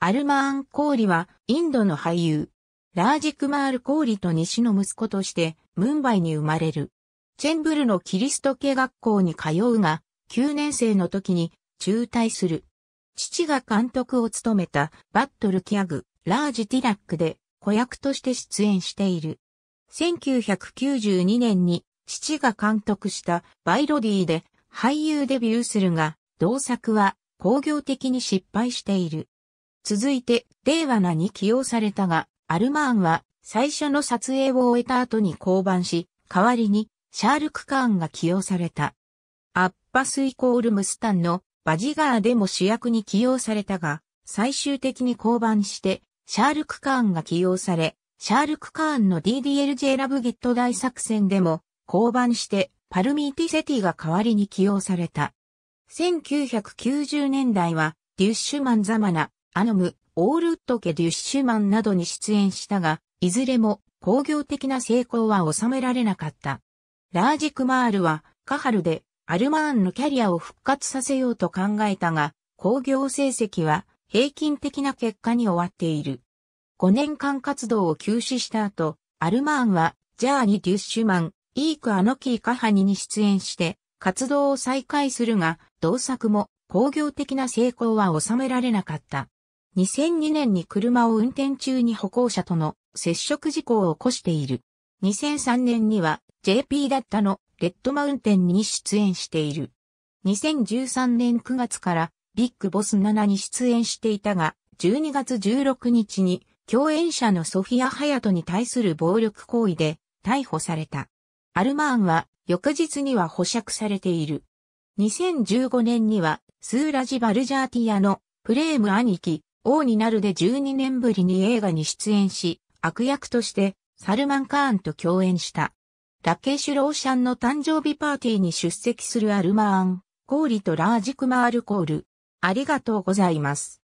アルマーン・コーリは、インドの俳優。ラージクマール・コーリと西の息子として、ムンバイに生まれる。チェンブルのキリスト系学校に通うが、9年生の時に中退する。父が監督を務めたバットルキャグ、ラージ・ティラックで子役として出演している。1992年に父が監督したバイロディで俳優デビューするが、同作は工業的に失敗している。続いて、デイ・ワナに起用されたが、アルマーンは最初の撮影を終えた後に降板し、代わりにシャールク・カーンが起用された。アッパスイコールムスタンのバジガーでも主役に起用されたが、最終的に降板して、シャールク・カーンが起用され、シャールク・カーンの DDLJ ラブゲット大作戦でも降板して、パルミーティセティが代わりに起用された。1990年代は、デュッシュマン・ザマナ、アノム、オールウッドケ・デュッシュマンなどに出演したが、いずれも工業的な成功は収められなかった。ラージクマールは、カハルで、アルマーンのキャリアを復活させようと考えたが、工業成績は平均的な結果に終わっている。5年間活動を休止した後、アルマーンは、ジャーニ・デュッシュマン、イーク・アノキー・カハニに出演して、活動を再開するが、同作も工業的な成功は収められなかった。2002年に車を運転中に歩行者との接触事故を起こしている。2003年には JP だったのレッドマウンテンに出演している。2013年9月からビッグボス7に出演していたが、12月16日に共演者のソフィア・ハヤトに対する暴力行為で逮捕された。アルマーンは翌日には保釈されている。2015年にはスーラジ・バルジャーティアのプレーム兄貴王になるで12年ぶりに映画に出演し、悪役としてサルマン・カーンと共演した。ラケーシュ・ローシャンの誕生日パーティーに出席するアルマーン、コーリとラージクマールコール。ありがとうございます。